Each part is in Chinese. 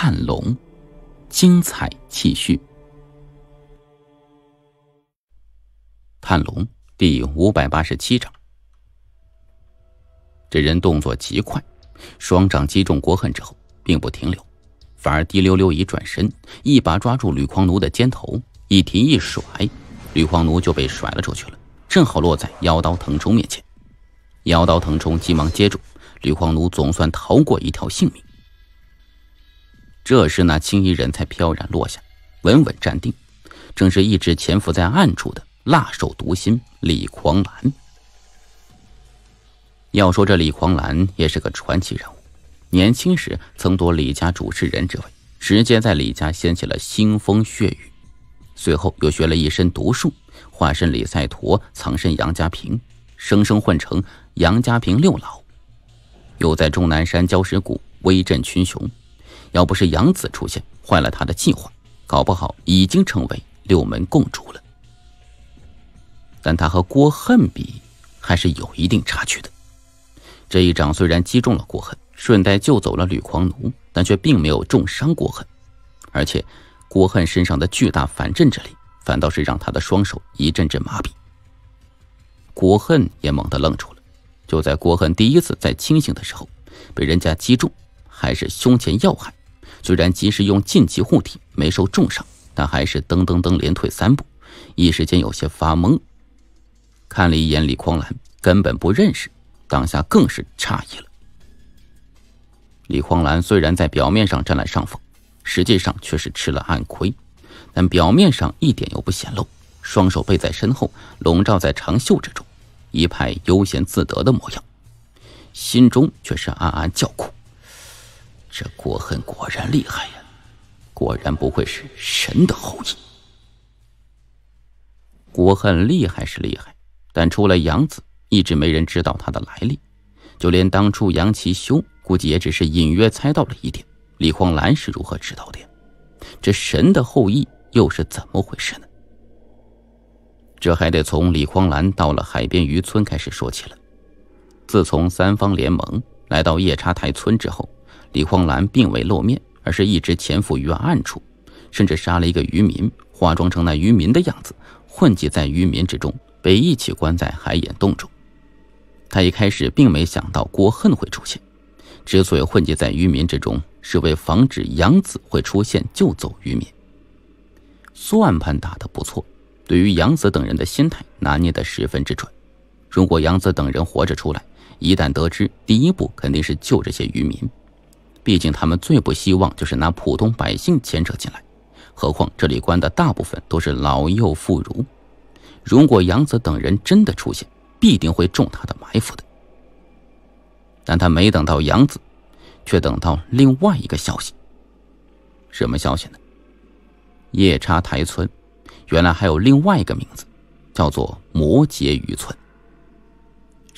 探龙，精彩继续。探龙第五百八十七章，这人动作极快，双掌击中国恨之后，并不停留，反而滴溜溜一转身，一把抓住吕狂奴的肩头，一提一甩，吕狂奴就被甩了出去了，正好落在妖刀腾冲面前。妖刀腾冲急忙接住，吕狂奴总算逃过一条性命。这时，那青衣人才飘然落下，稳稳站定，正是一直潜伏在暗处的辣手毒心李狂澜。要说这李狂澜也是个传奇人物，年轻时曾夺李家主持人之位，直接在李家掀起了腥风血雨；随后又学了一身毒术，化身李赛陀，藏身杨家坪，生生混成杨家坪六老，又在终南山礁石谷威震群雄。要不是杨子出现，坏了他的计划，搞不好已经成为六门共主了。但他和郭恨比，还是有一定差距的。这一掌虽然击中了郭恨，顺带救走了吕狂奴，但却并没有重伤郭恨，而且郭恨身上的巨大反震之力，反倒是让他的双手一阵阵麻痹。郭恨也猛地愣住了。就在郭恨第一次在清醒的时候，被人家击中，还是胸前要害。虽然及时用禁忌护体，没受重伤，但还是噔噔噔连退三步，一时间有些发懵。看了一眼李匡兰，根本不认识，当下更是诧异了。李匡兰虽然在表面上占了上风，实际上却是吃了暗亏，但表面上一点又不显露，双手背在身后，笼罩在长袖之中，一派悠闲自得的模样，心中却是暗暗叫苦。这国恨果然厉害呀，果然不会是神的后裔。国恨厉害是厉害，但除了杨子，一直没人知道他的来历，就连当初杨其修估计也只是隐约猜到了一点。李匡兰是如何知道的呀？这神的后裔又是怎么回事呢？这还得从李匡兰到了海边渔村开始说起了。自从三方联盟来到夜叉台村之后。李光兰并未露面，而是一直潜伏于暗处，甚至杀了一个渔民，化妆成那渔民的样子，混迹在渔民之中，被一起关在海眼洞中。他一开始并没想到郭恨会出现，之所以混迹在渔民之中，是为防止杨子会出现救走渔民。算盘打得不错，对于杨子等人的心态拿捏得十分之准。如果杨子等人活着出来，一旦得知第一步肯定是救这些渔民。毕竟他们最不希望就是拿普通百姓牵扯进来，何况这里关的大部分都是老幼妇孺。如果杨子等人真的出现，必定会中他的埋伏的。但他没等到杨子，却等到另外一个消息。什么消息呢？夜叉台村，原来还有另外一个名字，叫做摩羯渔村。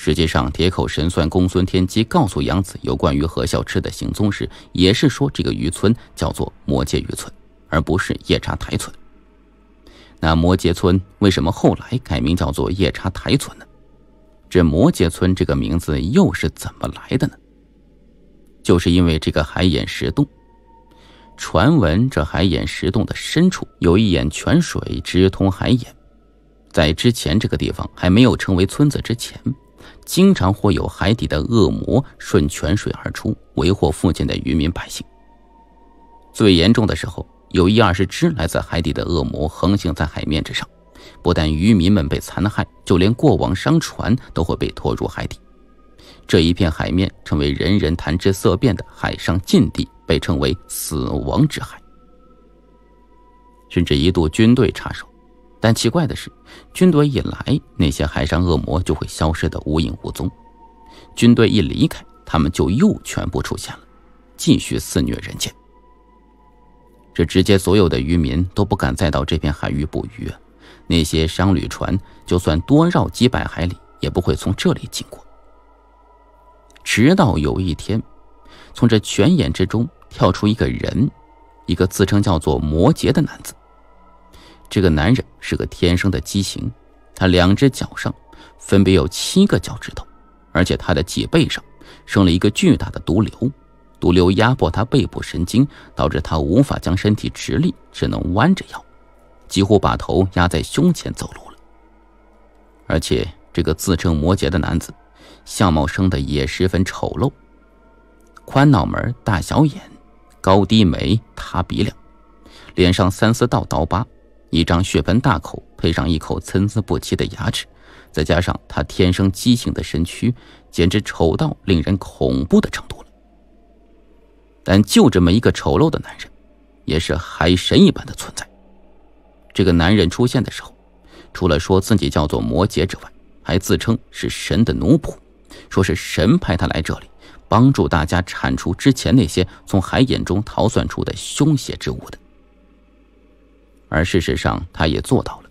实际上，铁口神算公孙天机告诉杨子有关于何孝赤的行踪时，也是说这个渔村叫做摩羯渔村，而不是夜叉台村。那摩羯村为什么后来改名叫做夜叉台村呢？这摩羯村这个名字又是怎么来的呢？就是因为这个海眼石洞，传闻这海眼石洞的深处有一眼泉水直通海眼，在之前这个地方还没有成为村子之前。经常会有海底的恶魔顺泉水而出，为祸附近的渔民百姓。最严重的时候，有一二十只来自海底的恶魔横行在海面之上，不但渔民们被残害，就连过往商船都会被拖入海底。这一片海面成为人人谈之色变的海上禁地，被称为“死亡之海”，甚至一度军队插手。但奇怪的是，军队一来，那些海上恶魔就会消失的无影无踪；军队一离开，他们就又全部出现了，继续肆虐人间。这直接所有的渔民都不敢再到这片海域捕鱼，那些商旅船就算多绕几百海里，也不会从这里经过。直到有一天，从这泉眼之中跳出一个人，一个自称叫做摩羯的男子。这个男人是个天生的畸形，他两只脚上分别有七个脚趾头，而且他的脊背上生了一个巨大的毒瘤，毒瘤压迫他背部神经，导致他无法将身体直立，只能弯着腰，几乎把头压在胸前走路了。而且这个自称摩羯的男子，相貌生的也十分丑陋，宽脑门、大小眼、高低眉、塌鼻梁，脸上三四道刀疤。一张血盆大口，配上一口参差不齐的牙齿，再加上他天生畸形的身躯，简直丑到令人恐怖的程度了。但就这么一个丑陋的男人，也是海神一般的存在。这个男人出现的时候，除了说自己叫做摩羯之外，还自称是神的奴仆，说是神派他来这里，帮助大家铲除之前那些从海眼中逃窜出的凶邪之物的。而事实上，他也做到了。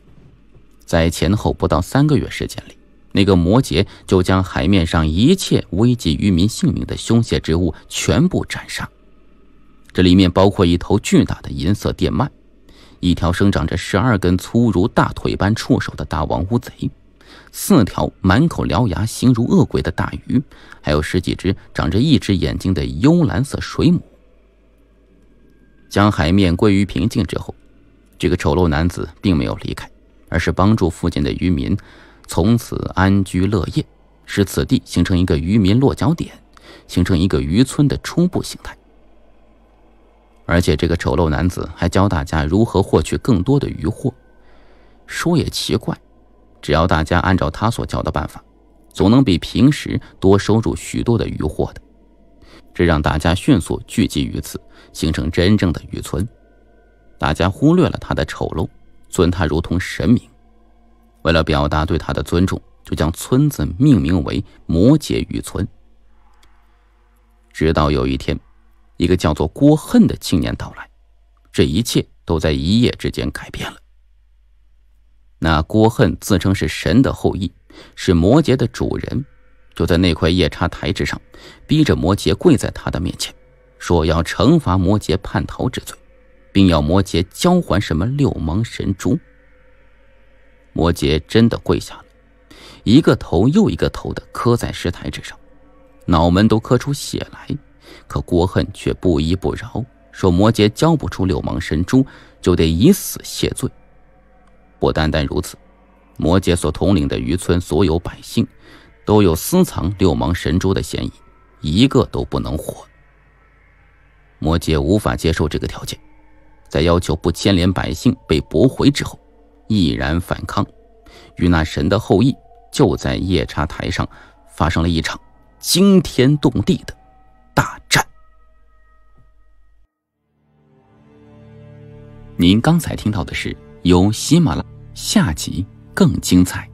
在前后不到三个月时间里，那个摩羯就将海面上一切危及渔民性命的凶险之物全部斩杀。这里面包括一头巨大的银色电鳗，一条生长着十二根粗如大腿般触手的大王乌贼，四条满口獠牙、形如恶鬼的大鱼，还有十几只长着一只眼睛的幽蓝色水母。将海面归于平静之后。这个丑陋男子并没有离开，而是帮助附近的渔民从此安居乐业，使此地形成一个渔民落脚点，形成一个渔村的初步形态。而且，这个丑陋男子还教大家如何获取更多的渔获。说也奇怪，只要大家按照他所教的办法，总能比平时多收入许多的渔获的。这让大家迅速聚集于此，形成真正的渔村。大家忽略了他的丑陋，尊他如同神明。为了表达对他的尊重，就将村子命名为摩羯渔村。直到有一天，一个叫做郭恨的青年到来，这一切都在一夜之间改变了。那郭恨自称是神的后裔，是摩羯的主人，就在那块夜叉台之上，逼着摩羯跪在他的面前，说要惩罚摩羯叛逃之罪。并要摩羯交还什么六芒神珠。摩羯真的跪下了，一个头又一个头的磕在石台之上，脑门都磕出血来。可郭恨却不依不饶，说摩羯交不出六芒神珠，就得以死谢罪。不单单如此，摩羯所统领的渔村所有百姓，都有私藏六芒神珠的嫌疑，一个都不能活。摩羯无法接受这个条件。在要求不牵连百姓被驳回之后，毅然反抗，与那神的后裔就在夜叉台上发生了一场惊天动地的大战。您刚才听到的是由喜马拉下集更精彩。